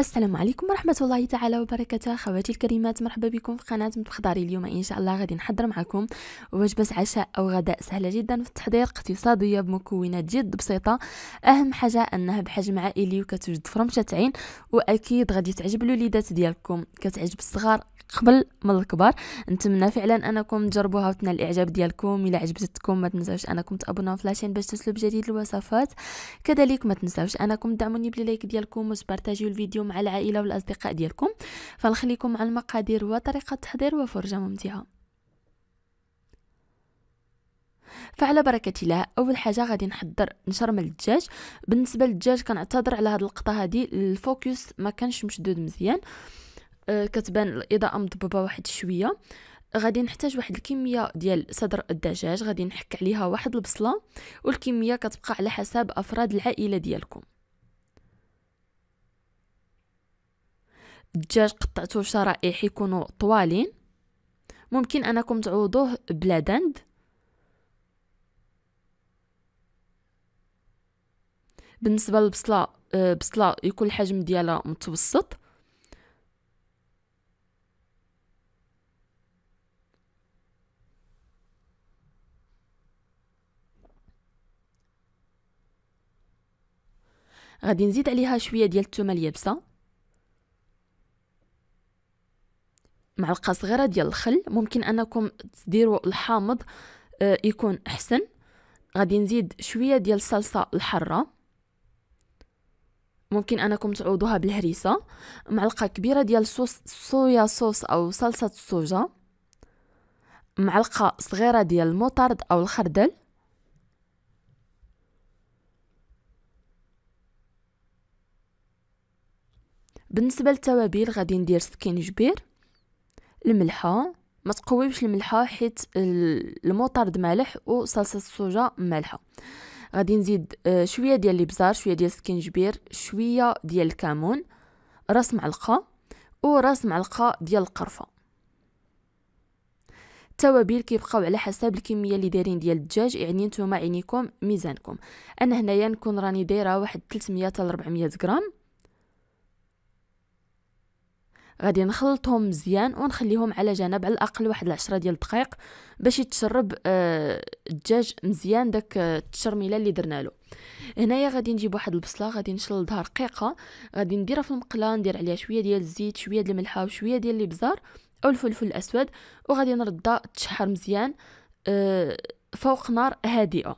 السلام عليكم ورحمة الله تعالى وبركاته خواتي الكريمات مرحبا بكم في قناة مطبخ اليوم إن شاء الله غادي نحضر معكم وجبة عشاء أو غداء سهلة جدا في التحضير اقتصادية بمكونات جد بسيطة أهم حاجة أنها بحجم عائلي وكتوجد في رمشة عين وأكيد غادي تعجب الوليدات ديالكم كتعجب الصغار قبل من الكبار نتمنى فعلا انكم تجربوها وتنال الاعجاب ديالكم الا عجبتكم ما تنساوش انكم تابوناو في لاشين باش تسلب جديد الوصفات كذلك ما تنساوش انكم تدعموني باللايك ديالكم وتبارطاجيو الفيديو مع العائله والاصدقاء ديالكم فنخليكم مع المقادير وطريقه التحضير وفرجه ممتعه فعلى بركه الله اول حاجه غادي نحضر نشرمل الدجاج بالنسبه للدجاج كنعتذر على هذه القطة هذه الفوكس ما كانش مشدود مزيان أه، كتبان الاضاءه مضببه واحد شويه غادي نحتاج واحد الكميه ديال صدر الدجاج غادي نحك عليها واحد البصله والكميه كتبقى على حسب افراد العائله ديالكم الدجاج قطعته شرائح يكونوا طوالين ممكن انكم تعوضوه بلا دند بالنسبه للبصله أه، بصله يكون الحجم ديالها متوسط غادي نزيد عليها شويه ديال الثومه اليابسه معلقه صغيره ديال الخل ممكن انكم تديروا الحامض آه، يكون احسن غادي نزيد شويه ديال الصلصه الحاره ممكن انكم تعوضوها بالهريسه معلقه كبيره ديال صوص صويا صوص او صلصه الصوجه معلقه صغيره ديال المطرد او الخردل بالنسبه للتوابل غادي ندير سكينجبير الملحه ما تقويش الملحه حيت المطرد مالح وصلصه الصوجه مالحه غادي نزيد آه، شويه ديال الابزار شويه ديال سكينجبير شويه ديال الكمون راس معلقه وراس معلقه ديال القرفه التوابل كيبقاو على حسب الكميه اللي دايرين ديال الدجاج يعني نتوما عينيكم ميزانكم انا هنايا نكون راني دايره واحد 300 حتى 400 غرام غادي نخلطهم مزيان ونخليهم على جنب على الاقل واحد العشرة ديال الدقائق باش يتشرب آه الدجاج مزيان داك آه، التشرميله اللي درنا له هنايا غادي نجيب واحد البصله غادي نشلضها رقيقه غادي نديرها في المقله ندير عليها شويه ديال الزيت شويه ديال الملحه وشويه ديال الابزار او الفلفل الاسود وغادي نردها تشحر مزيان آه فوق نار هادئه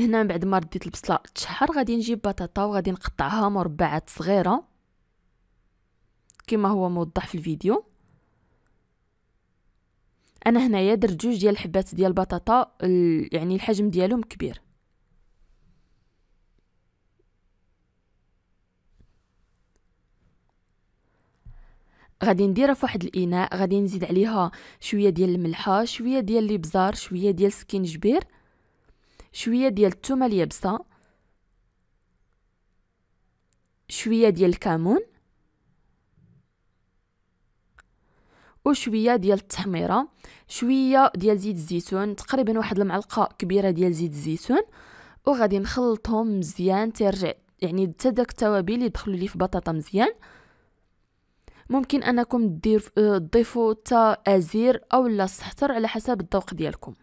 هنا من بعد ما رديت البصله تشحر غادي نجيب بطاطا وغادي نقطعها مربعات صغيره كما هو موضح في الفيديو انا هنايا درت جوج ديال الحبات ديال البطاطا يعني الحجم ديالهم كبير غادي نديرها في واحد الاناء غادي نزيد عليها شويه ديال الملحه شويه ديال الابزار شويه ديال السكينجبير شويه ديال التومه اليابسه شويه ديال الكمون وشويه ديال التحميره شويه ديال زيت الزيتون تقريبا واحد المعلقه كبيره ديال زيت الزيتون وغادي نخلطهم مزيان ترجع يعني حتى داك التوابل يدخلوا لي في بطاطا مزيان ممكن انكم دير آه، تضيفوا حتى ازير او لا على حسب الذوق ديالكم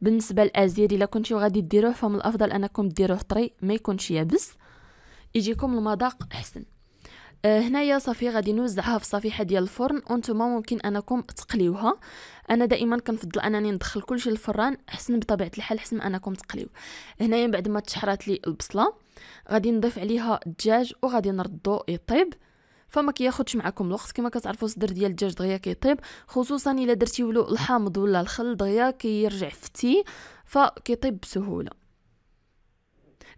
بالنسبه للازير الا كنتو غادي ديروه فمن الافضل انكم ديروه طري ما يكونش يابس يجيكم المذاق احسن أه، هنايا صافي غادي نوزعها في صفيحه ديال الفرن وانتم ممكن انكم تقليوها انا دائما كنفضل انني ندخل كلشي للفران احسن بطبيعه الحال احسن انكم تقليو هنايا بعد ما تشحرات لي البصله غادي نضيف عليها الدجاج وغادي نردو يطيب فما كياخدش معاكم الوقت كما كتعرفوا الصدر ديال الدجاج دغيا كيطيب خصوصا الا درتي له الحامض ولا الخل دغيا كيرجع فتي فكيطيب بسهوله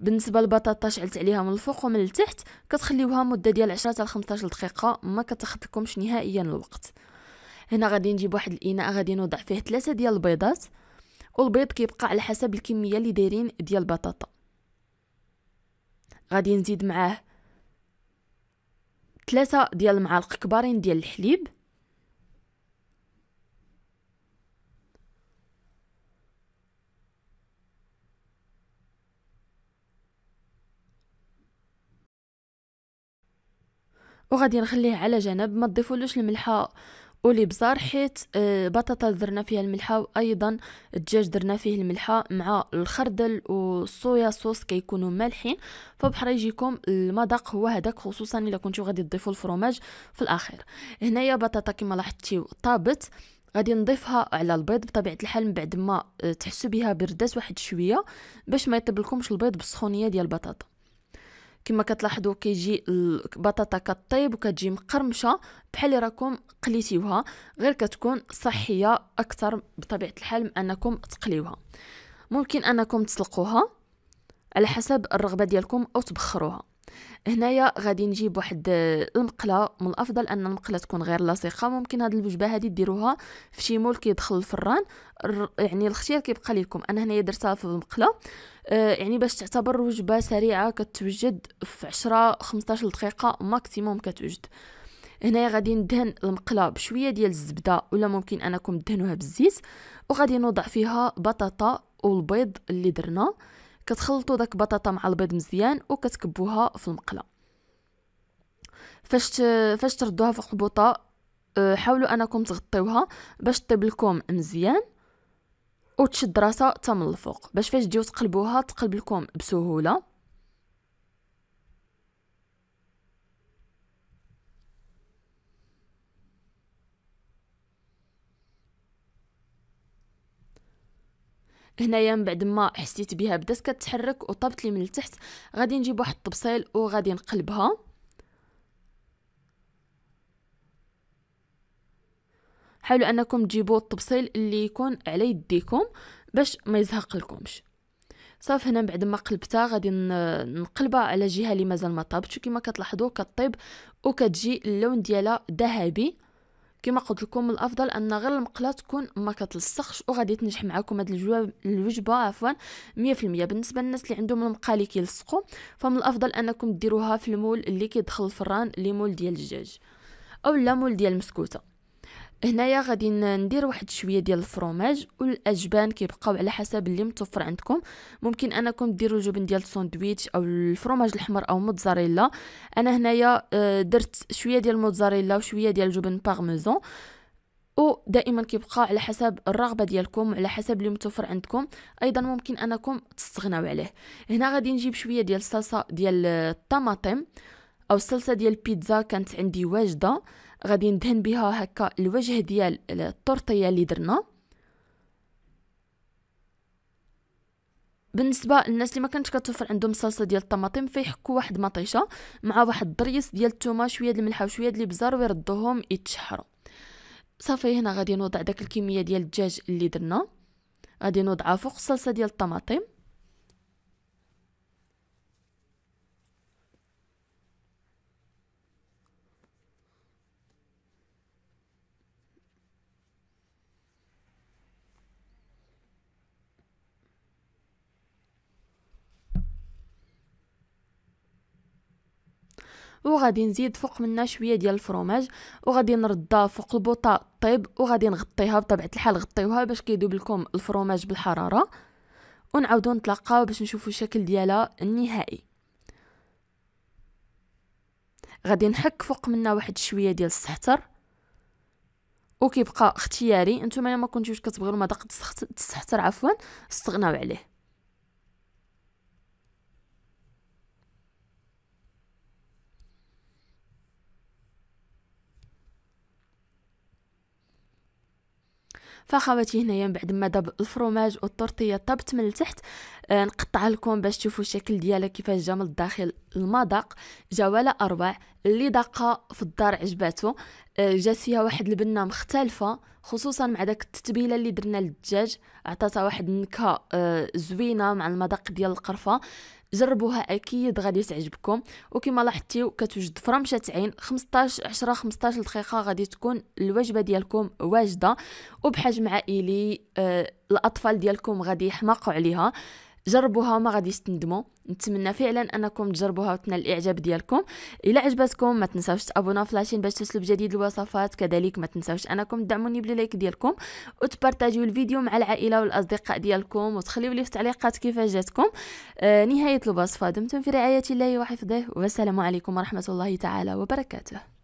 بالنسبه للبطاطا شعلت عليها من الفوق ومن التحت كتخليوها مده ديال 10 حتى 15 دقيقه ما كتاخذكمش نهائيا الوقت هنا غادي نجيب واحد الاناء غادي نوضع فيه ثلاثة ديال البيضات والبيض كيبقى على حسب الكميه اللي دايرين ديال البطاطا غادي نزيد معاه ثلاثة ديال المعالق كبارين ديال الحليب وغادي نخليه على جنب ما تضيفولوش الملحه بزار حيت آه، بطاطا درنا فيها الملحه وايضا الدجاج درنا فيه الملحه مع الخردل والصويا صوص كيكونوا مالحين فبحال يجيكم المذاق هو هذاك خصوصا الا كنتو غادي تضيفوا الفروماج في الاخير هنايا بطاطا كما لاحظتيو طابت غادي نضيفها على البيض بطبيعه الحال من بعد ما آه، تحسوا بها بردات واحد شويه باش ما يطيب لكمش البيض بالسخونيه ديال البطاطا كما كتلاحظوا كيجي البطاطا كطيب وكتجي مقرمشه بحال اللي راكم قليتيوها غير كتكون صحيه اكثر بطبيعه الحال من انكم تقليوها ممكن انكم تسلقوها على حسب الرغبه ديالكم او تبخروها هنايا غادي نجيب واحد المقله من الافضل ان المقله تكون غير لاصقه ممكن هاد الوجبه هادي ديروها في شي مول كيدخل الفران يعني الاختيار كيبقى لكم انا هنايا درتها في المقله آه، يعني باش تعتبر وجبه سريعه كتوجد في 10 15 دقيقه ماكسيموم كتوجد هنايا غادي ندهن المقله بشويه ديال الزبده ولا ممكن انكم تدهنوها بالزيت وغادي نوضع فيها بطاطا والبيض اللي درنا كتخلطوا داك البطاطا مع البيض مزيان وكتكبوها في المقله فاش فاش تردوها فوق البوطه آه، حاولوا انكم تغطيوها باش طيب لكم مزيان وتشد راسها حتى من الفوق باش فاش تجيو تقلبوها تقلب لكم بسهوله هنايا من بعد ما حسيت بها بدات كتحرك وطابت لي من التحت غادي نجيب واحد الطبسيل وغادي نقلبها حاولوا انكم تجيبوا الطبسيل اللي يكون على يديكم باش ما يزهق لكمش صافي هنا بعد ما قلبتها غادي نقلبها على جهه اللي مازال ما طابتش كما كتلاحظوا كطيب وكتجي اللون ديالها ذهبي كما قلت لكم الافضل ان غير المقله تكون ما كتلصقش وغادي تنجح معكم هذه الوجبه عفوا 100% بالنسبه للناس اللي عندهم المقله اللي كيلصقوا فمن الافضل انكم ديروها في المول اللي كيدخل الفران لي مول ديال الدجاج اولا مول ديال المسكوته هنايا غادي ندير واحد شويه ديال الفرomage والاجبان كيبقاو على حسب اللي متوفر عندكم ممكن انكم ديروا الجبن ديال الساندويتش او الفروماج الاحمر او موتزاريلا انا هنايا آه، درت شويه ديال الموتزاريلا وشويه ديال الجبن بارميزون ودائما كيبقى على حسب الرغبه ديالكم على حسب اللي متوفر عندكم ايضا ممكن انكم تستغناو عليه هنا غادي نجيب شويه ديال الصلصه ديال الطماطم آه، او الصلصه ديال البيتزا كانت عندي واجده غادي ندهن بها هكا الوجه ديال الطرطيه اللي درنا بالنسبه للناس اللي ما كانتش كتوفر عندهم صلصه ديال الطماطم فيحكوا واحد مطيشه مع واحد الضريس ديال الثومه شويه د الملح وشويه د الابزار ويردوهم يتشحروا صافي هنا غادي نوضع داك الكميه ديال الدجاج اللي درنا غادي نوضعها فوق الصلصه ديال الطماطم وغادي نزيد فوق منها شويه ديال الفرماج وغادي نردها فوق البوطه طيب وغادي نغطيها بطبيعه الحال غطيوها باش كيذوب لكم الفرماج بالحراره ونعاودو نتلاقاو باش نشوفو الشكل ديالها النهائي غادي نحك فوق منها واحد شويه ديال السحتر وكيبقى اختياري نتوما ما كنتوش كتبغيو المذاق السحتر عفوا استغناو عليه فخواتي هنايا من بعد ما داب الفروماج والطورطيه طابت من التحت آه، نقطعها لكم باش تشوفوا الشكل ديالها كيفاش جا من الداخل المذاق جا ولا اروع اللي داقا في الدار عجباتو آه، جات فيها واحد البنه مختلفه خصوصا مع داك التتبيله اللي درنا للدجاج عطاتها واحد النكهه آه، زوينه مع المذاق ديال القرفه جربوها اكيد غادي تعجبكم وكما لاحظتي كتوجد فرمشه عين 15 10 15 دقيقه غادي تكون الوجبه ديالكم واجده وبحجم عائلي آه الاطفال ديالكم غادي يحماقوا عليها جربوها وما غاديش تندموا نتمنى فعلا انكم تجربوها وتنال الاعجاب ديالكم الى عجبتكم ما تنساوش تابوناو فلاشين باش توصلوا بجديد الوصفات كذلك ما تنساوش انكم تدعموني باللايك ديالكم وتبارطاجيو الفيديو مع العائله والاصدقاء ديالكم وتخليو لي في التعليقات كيفاش جاتكم آه نهايه الوصفه دمتم في رعايه الله وحفظه والسلام عليكم ورحمه الله تعالى وبركاته